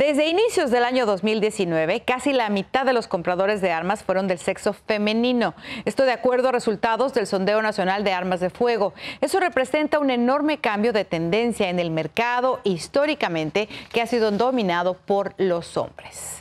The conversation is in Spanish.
Desde inicios del año 2019, casi la mitad de los compradores de armas fueron del sexo femenino. Esto de acuerdo a resultados del Sondeo Nacional de Armas de Fuego. Eso representa un enorme cambio de tendencia en el mercado históricamente que ha sido dominado por los hombres.